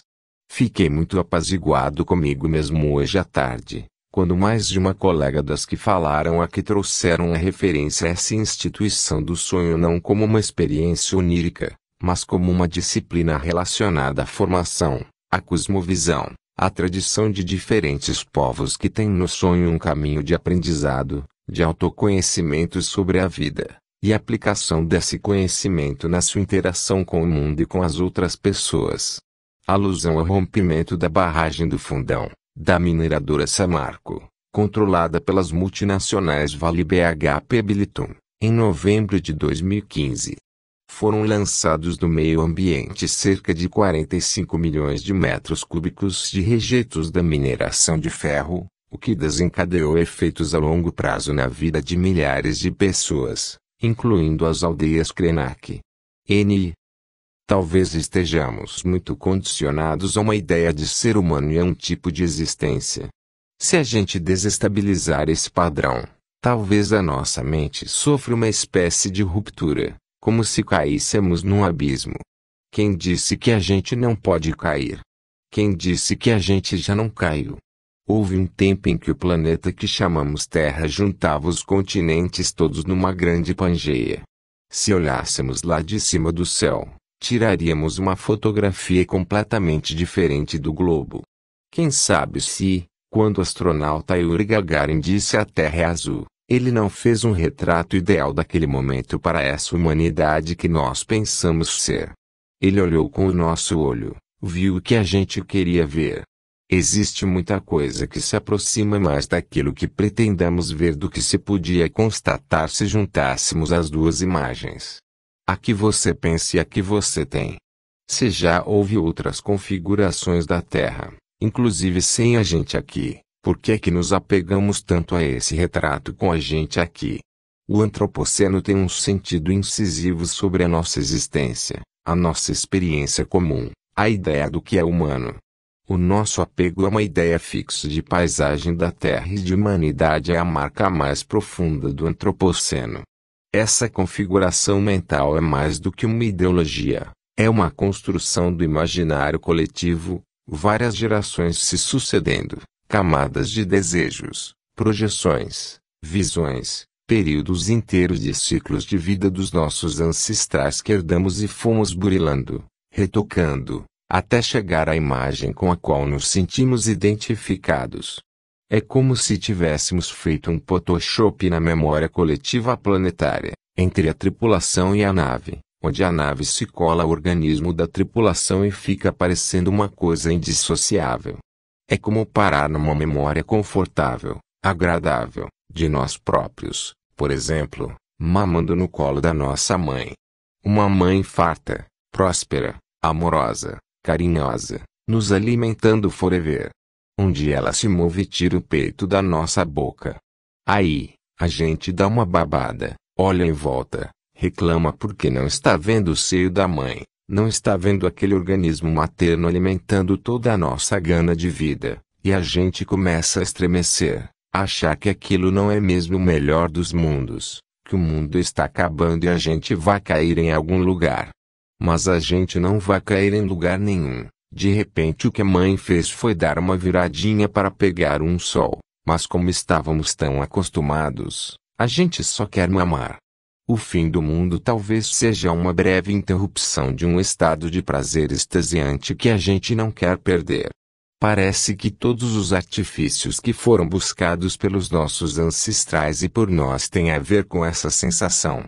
Fiquei muito apaziguado comigo mesmo hoje à tarde, quando mais de uma colega das que falaram a que trouxeram a referência a essa instituição do sonho não como uma experiência onírica, mas como uma disciplina relacionada à formação, à cosmovisão, à tradição de diferentes povos que tem no sonho um caminho de aprendizado, de autoconhecimento sobre a vida, e aplicação desse conhecimento na sua interação com o mundo e com as outras pessoas. Alusão ao rompimento da barragem do fundão, da mineradora Samarco, controlada pelas multinacionais Vale BHP Billiton, em novembro de 2015 foram lançados do meio ambiente cerca de 45 milhões de metros cúbicos de rejeitos da mineração de ferro, o que desencadeou efeitos a longo prazo na vida de milhares de pessoas, incluindo as aldeias Krenak. N. Talvez estejamos muito condicionados a uma ideia de ser humano e a um tipo de existência. Se a gente desestabilizar esse padrão, talvez a nossa mente sofra uma espécie de ruptura como se caíssemos num abismo. Quem disse que a gente não pode cair? Quem disse que a gente já não caiu? Houve um tempo em que o planeta que chamamos Terra juntava os continentes todos numa grande pangeia. Se olhássemos lá de cima do céu, tiraríamos uma fotografia completamente diferente do globo. Quem sabe se, quando o astronauta Yuri Gagarin disse a Terra é azul, ele não fez um retrato ideal daquele momento para essa humanidade que nós pensamos ser. Ele olhou com o nosso olho, viu o que a gente queria ver. Existe muita coisa que se aproxima mais daquilo que pretendamos ver do que se podia constatar se juntássemos as duas imagens. A que você pensa e a que você tem. Se já houve outras configurações da Terra, inclusive sem a gente aqui, por que é que nos apegamos tanto a esse retrato com a gente aqui? O antropoceno tem um sentido incisivo sobre a nossa existência, a nossa experiência comum, a ideia do que é humano. O nosso apego a uma ideia fixa de paisagem da Terra e de humanidade é a marca mais profunda do antropoceno. Essa configuração mental é mais do que uma ideologia, é uma construção do imaginário coletivo, várias gerações se sucedendo, camadas de desejos, projeções, visões, períodos inteiros de ciclos de vida dos nossos ancestrais que herdamos e fomos burilando, retocando, até chegar à imagem com a qual nos sentimos identificados. É como se tivéssemos feito um Photoshop na memória coletiva planetária, entre a tripulação e a nave, onde a nave se cola ao organismo da tripulação e fica parecendo uma coisa indissociável. É como parar numa memória confortável, agradável, de nós próprios, por exemplo, mamando no colo da nossa mãe. Uma mãe farta, próspera, amorosa, carinhosa, nos alimentando forever. Um dia ela se move e tira o peito da nossa boca. Aí, a gente dá uma babada, olha em volta, reclama porque não está vendo o seio da mãe, não está vendo aquele organismo materno alimentando toda a nossa gana de vida, e a gente começa a estremecer, achar que aquilo não é mesmo o melhor dos mundos, que o mundo está acabando e a gente vai cair em algum lugar. Mas a gente não vai cair em lugar nenhum. De repente o que a mãe fez foi dar uma viradinha para pegar um sol, mas como estávamos tão acostumados, a gente só quer mamar. O fim do mundo talvez seja uma breve interrupção de um estado de prazer extasiante que a gente não quer perder. Parece que todos os artifícios que foram buscados pelos nossos ancestrais e por nós têm a ver com essa sensação.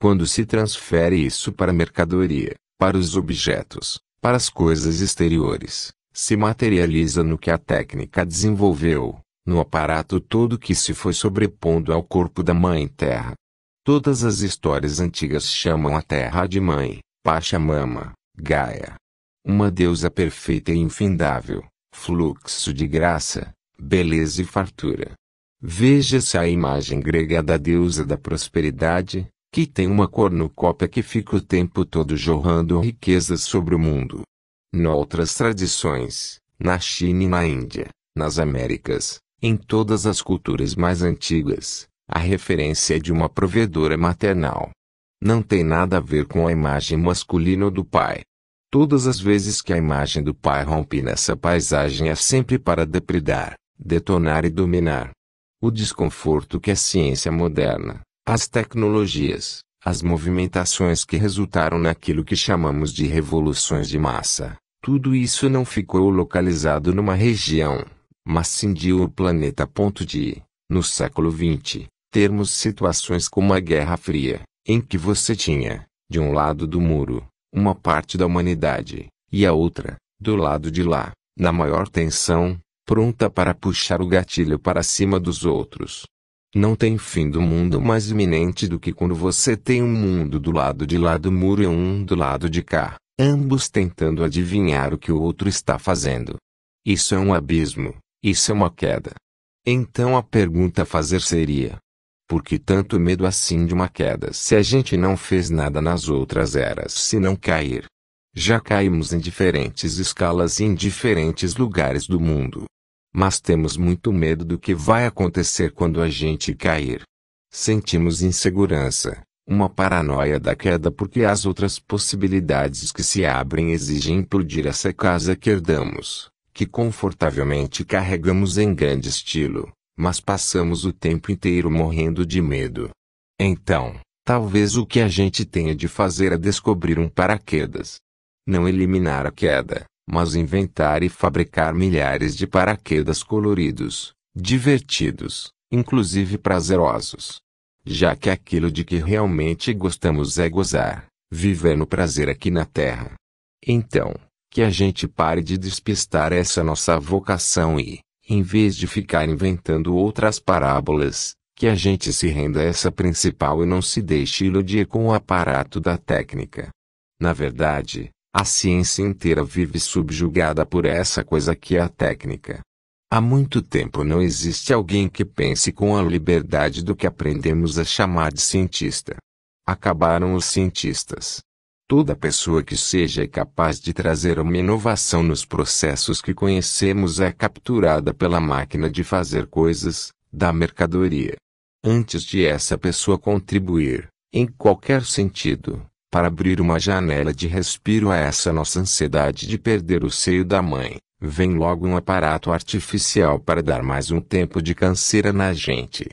Quando se transfere isso para a mercadoria, para os objetos, para as coisas exteriores, se materializa no que a técnica desenvolveu, no aparato todo que se foi sobrepondo ao corpo da Mãe Terra. Todas as histórias antigas chamam a terra de mãe, Pachamama, Gaia. Uma deusa perfeita e infindável, fluxo de graça, beleza e fartura. Veja-se a imagem grega da deusa da prosperidade, que tem uma cornucópia que fica o tempo todo jorrando riquezas sobre o mundo. Noutras tradições, na China e na Índia, nas Américas, em todas as culturas mais antigas, a referência é de uma provedora maternal. Não tem nada a ver com a imagem masculina do pai. Todas as vezes que a imagem do pai rompe nessa paisagem é sempre para depredar, detonar e dominar. O desconforto que a ciência moderna, as tecnologias, as movimentações que resultaram naquilo que chamamos de revoluções de massa, tudo isso não ficou localizado numa região, mas cindiu o planeta ponto de, no século XX, termos situações como a Guerra Fria, em que você tinha, de um lado do muro, uma parte da humanidade, e a outra, do lado de lá, na maior tensão, pronta para puxar o gatilho para cima dos outros. Não tem fim do mundo mais iminente do que quando você tem um mundo do lado de lá do muro e um do lado de cá, ambos tentando adivinhar o que o outro está fazendo. Isso é um abismo, isso é uma queda. Então a pergunta a fazer seria: porque tanto medo assim de uma queda se a gente não fez nada nas outras eras se não cair? Já caímos em diferentes escalas e em diferentes lugares do mundo. Mas temos muito medo do que vai acontecer quando a gente cair. Sentimos insegurança, uma paranoia da queda porque as outras possibilidades que se abrem exigem implodir essa casa que herdamos, que confortavelmente carregamos em grande estilo mas passamos o tempo inteiro morrendo de medo. Então, talvez o que a gente tenha de fazer é descobrir um paraquedas. Não eliminar a queda, mas inventar e fabricar milhares de paraquedas coloridos, divertidos, inclusive prazerosos. Já que aquilo de que realmente gostamos é gozar, viver no prazer aqui na Terra. Então, que a gente pare de despistar essa nossa vocação e, em vez de ficar inventando outras parábolas, que a gente se renda a essa principal e não se deixe iludir com o aparato da técnica. Na verdade, a ciência inteira vive subjugada por essa coisa que é a técnica. Há muito tempo não existe alguém que pense com a liberdade do que aprendemos a chamar de cientista. Acabaram os cientistas. Toda pessoa que seja capaz de trazer uma inovação nos processos que conhecemos é capturada pela máquina de fazer coisas, da mercadoria. Antes de essa pessoa contribuir, em qualquer sentido, para abrir uma janela de respiro a essa nossa ansiedade de perder o seio da mãe, vem logo um aparato artificial para dar mais um tempo de canseira na gente.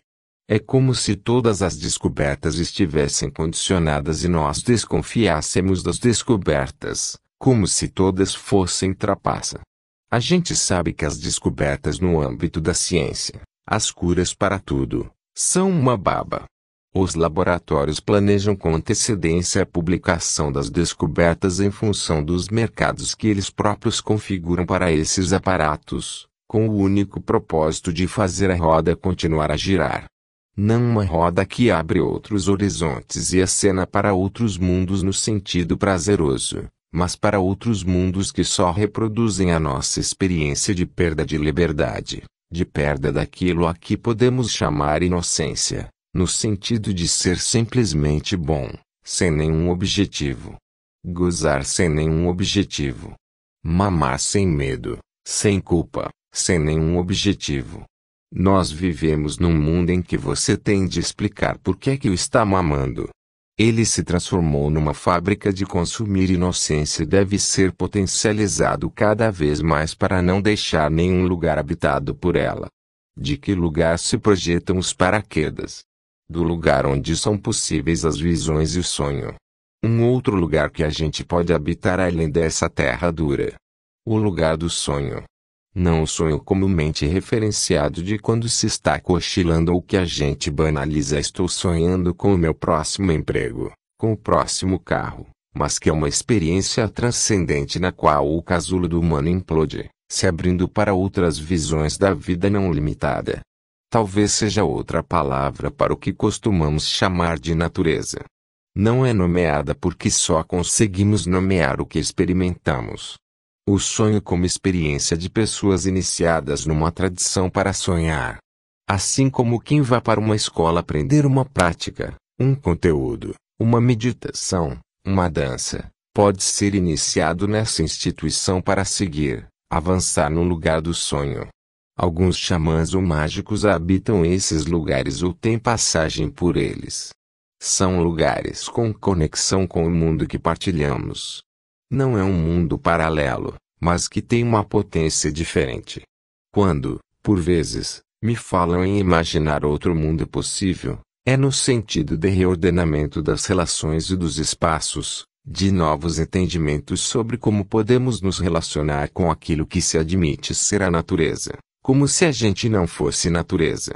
É como se todas as descobertas estivessem condicionadas e nós desconfiássemos das descobertas, como se todas fossem trapaça. A gente sabe que as descobertas no âmbito da ciência, as curas para tudo, são uma baba. Os laboratórios planejam com antecedência a publicação das descobertas em função dos mercados que eles próprios configuram para esses aparatos, com o único propósito de fazer a roda continuar a girar não uma roda que abre outros horizontes e acena para outros mundos no sentido prazeroso, mas para outros mundos que só reproduzem a nossa experiência de perda de liberdade, de perda daquilo a que podemos chamar inocência, no sentido de ser simplesmente bom, sem nenhum objetivo. Gozar sem nenhum objetivo. Mamar sem medo, sem culpa, sem nenhum objetivo. Nós vivemos num mundo em que você tem de explicar por que é que o está mamando. Ele se transformou numa fábrica de consumir inocência e deve ser potencializado cada vez mais para não deixar nenhum lugar habitado por ela. De que lugar se projetam os paraquedas? Do lugar onde são possíveis as visões e o sonho. Um outro lugar que a gente pode habitar além dessa terra dura. O lugar do sonho. Não o sonho comumente referenciado de quando se está cochilando ou que a gente banaliza estou sonhando com o meu próximo emprego, com o próximo carro, mas que é uma experiência transcendente na qual o casulo do humano implode, se abrindo para outras visões da vida não limitada. Talvez seja outra palavra para o que costumamos chamar de natureza. Não é nomeada porque só conseguimos nomear o que experimentamos. O sonho como experiência de pessoas iniciadas numa tradição para sonhar. Assim como quem vai para uma escola aprender uma prática, um conteúdo, uma meditação, uma dança, pode ser iniciado nessa instituição para seguir, avançar no lugar do sonho. Alguns xamãs ou mágicos habitam esses lugares ou têm passagem por eles. São lugares com conexão com o mundo que partilhamos. Não é um mundo paralelo, mas que tem uma potência diferente. Quando, por vezes, me falam em imaginar outro mundo possível, é no sentido de reordenamento das relações e dos espaços, de novos entendimentos sobre como podemos nos relacionar com aquilo que se admite ser a natureza, como se a gente não fosse natureza.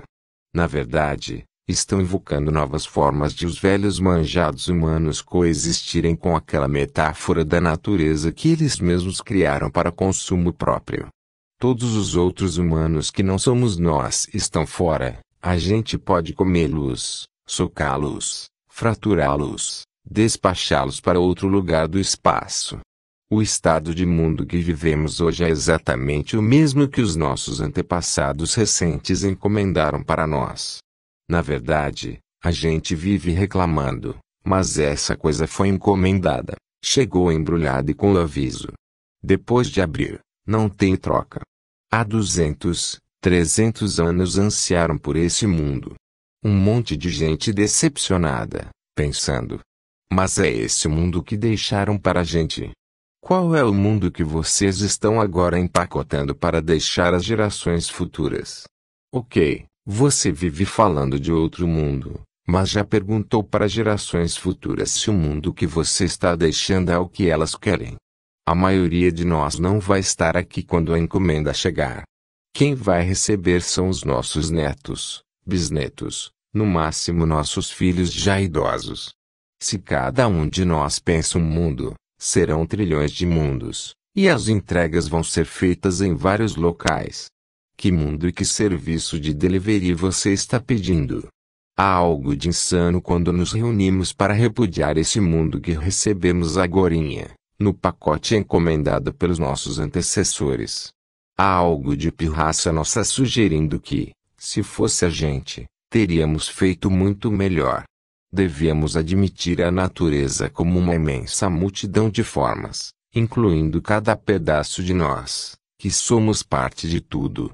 Na verdade, estão invocando novas formas de os velhos manjados humanos coexistirem com aquela metáfora da natureza que eles mesmos criaram para consumo próprio. Todos os outros humanos que não somos nós estão fora, a gente pode comê-los, socá-los, fraturá-los, despachá-los para outro lugar do espaço. O estado de mundo que vivemos hoje é exatamente o mesmo que os nossos antepassados recentes encomendaram para nós. Na verdade, a gente vive reclamando, mas essa coisa foi encomendada, chegou embrulhada e com o aviso. Depois de abrir, não tem troca. Há 200, 300 anos ansiaram por esse mundo. Um monte de gente decepcionada, pensando. Mas é esse mundo que deixaram para a gente. Qual é o mundo que vocês estão agora empacotando para deixar as gerações futuras? Ok, você vive falando de outro mundo, mas já perguntou para gerações futuras se o mundo que você está deixando é o que elas querem. A maioria de nós não vai estar aqui quando a encomenda chegar. Quem vai receber são os nossos netos, bisnetos, no máximo nossos filhos já idosos. Se cada um de nós pensa um mundo, serão trilhões de mundos, e as entregas vão ser feitas em vários locais. Que mundo e que serviço de delivery você está pedindo? Há algo de insano quando nos reunimos para repudiar esse mundo que recebemos agora, no pacote encomendado pelos nossos antecessores. Há algo de pirraça nossa sugerindo que, se fosse a gente, teríamos feito muito melhor. Devíamos admitir a natureza como uma imensa multidão de formas, incluindo cada pedaço de nós, que somos parte de tudo,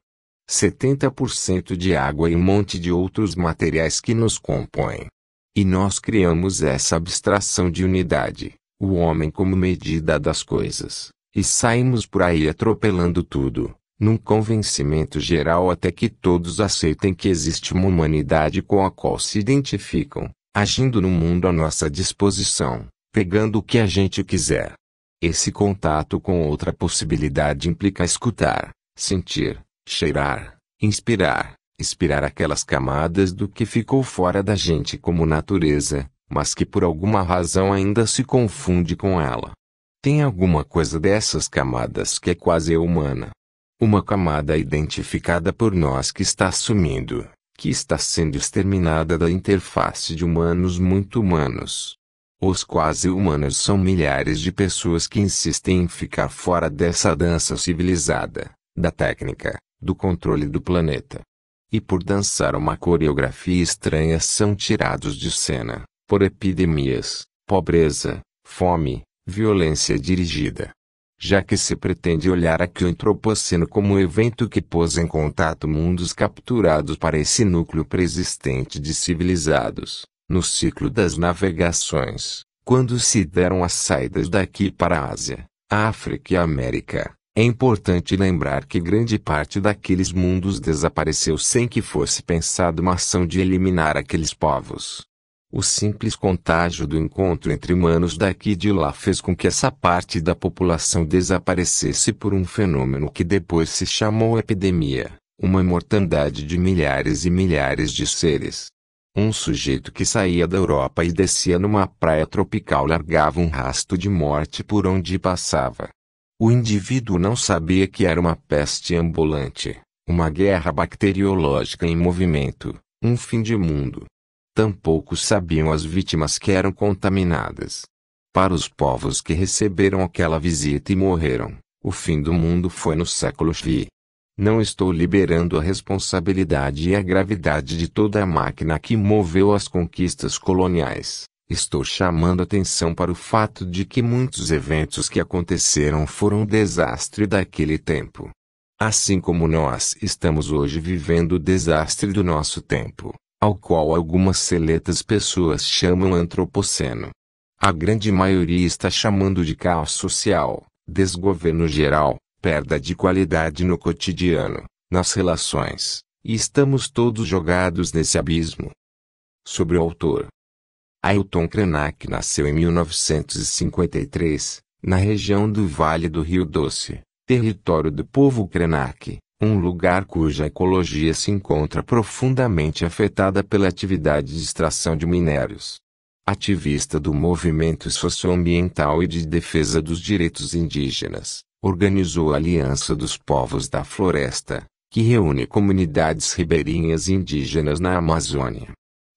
70% de água e um monte de outros materiais que nos compõem. E nós criamos essa abstração de unidade, o homem como medida das coisas, e saímos por aí atropelando tudo, num convencimento geral até que todos aceitem que existe uma humanidade com a qual se identificam, agindo no mundo à nossa disposição, pegando o que a gente quiser. Esse contato com outra possibilidade implica escutar, sentir, cheirar, inspirar, expirar aquelas camadas do que ficou fora da gente como natureza, mas que por alguma razão ainda se confunde com ela. Tem alguma coisa dessas camadas que é quase humana. Uma camada identificada por nós que está sumindo, que está sendo exterminada da interface de humanos muito humanos. Os quase humanos são milhares de pessoas que insistem em ficar fora dessa dança civilizada, da técnica, do controle do planeta. E por dançar uma coreografia estranha são tirados de cena, por epidemias, pobreza, fome, violência dirigida. Já que se pretende olhar aqui o antropoceno como um evento que pôs em contato mundos capturados para esse núcleo preexistente de civilizados, no ciclo das navegações, quando se deram as saídas daqui para a Ásia, a África e a América, é importante lembrar que grande parte daqueles mundos desapareceu sem que fosse pensada uma ação de eliminar aqueles povos. O simples contágio do encontro entre humanos daqui e de lá fez com que essa parte da população desaparecesse por um fenômeno que depois se chamou epidemia, uma mortandade de milhares e milhares de seres. Um sujeito que saía da Europa e descia numa praia tropical largava um rasto de morte por onde passava. O indivíduo não sabia que era uma peste ambulante, uma guerra bacteriológica em movimento, um fim de mundo. Tampouco sabiam as vítimas que eram contaminadas. Para os povos que receberam aquela visita e morreram, o fim do mundo foi no século XI. Não estou liberando a responsabilidade e a gravidade de toda a máquina que moveu as conquistas coloniais, Estou chamando atenção para o fato de que muitos eventos que aconteceram foram um desastre daquele tempo. Assim como nós estamos hoje vivendo o desastre do nosso tempo, ao qual algumas seletas pessoas chamam antropoceno. A grande maioria está chamando de caos social, desgoverno geral, perda de qualidade no cotidiano, nas relações, e estamos todos jogados nesse abismo. Sobre o autor. Ailton Krenak nasceu em 1953, na região do Vale do Rio Doce, território do povo Krenak, um lugar cuja ecologia se encontra profundamente afetada pela atividade de extração de minérios. Ativista do movimento socioambiental e de defesa dos direitos indígenas, organizou a Aliança dos Povos da Floresta, que reúne comunidades ribeirinhas e indígenas na Amazônia.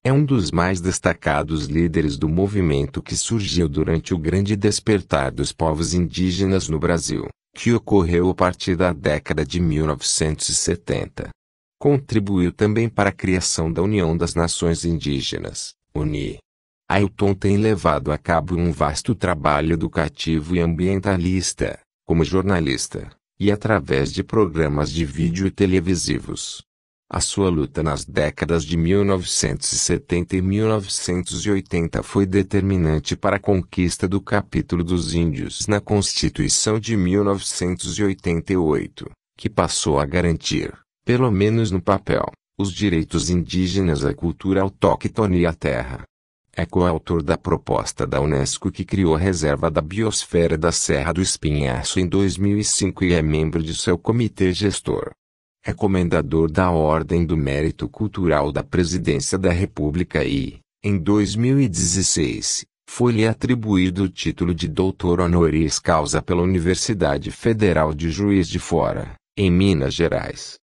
É um dos mais destacados líderes do movimento que surgiu durante o Grande Despertar dos Povos Indígenas no Brasil, que ocorreu a partir da década de 1970. Contribuiu também para a criação da União das Nações Indígenas, UNI. Ailton tem levado a cabo um vasto trabalho educativo e ambientalista, como jornalista, e através de programas de vídeo televisivos a sua luta nas décadas de 1970 e 1980 foi determinante para a conquista do capítulo dos índios na Constituição de 1988, que passou a garantir, pelo menos no papel, os direitos indígenas à cultura autóctone e à terra. É coautor da proposta da Unesco que criou a Reserva da Biosfera da Serra do Espinhaço em 2005 e é membro de seu comitê gestor é comendador da Ordem do Mérito Cultural da Presidência da República e, em 2016, foi-lhe atribuído o título de doutor honoris causa pela Universidade Federal de Juiz de Fora, em Minas Gerais.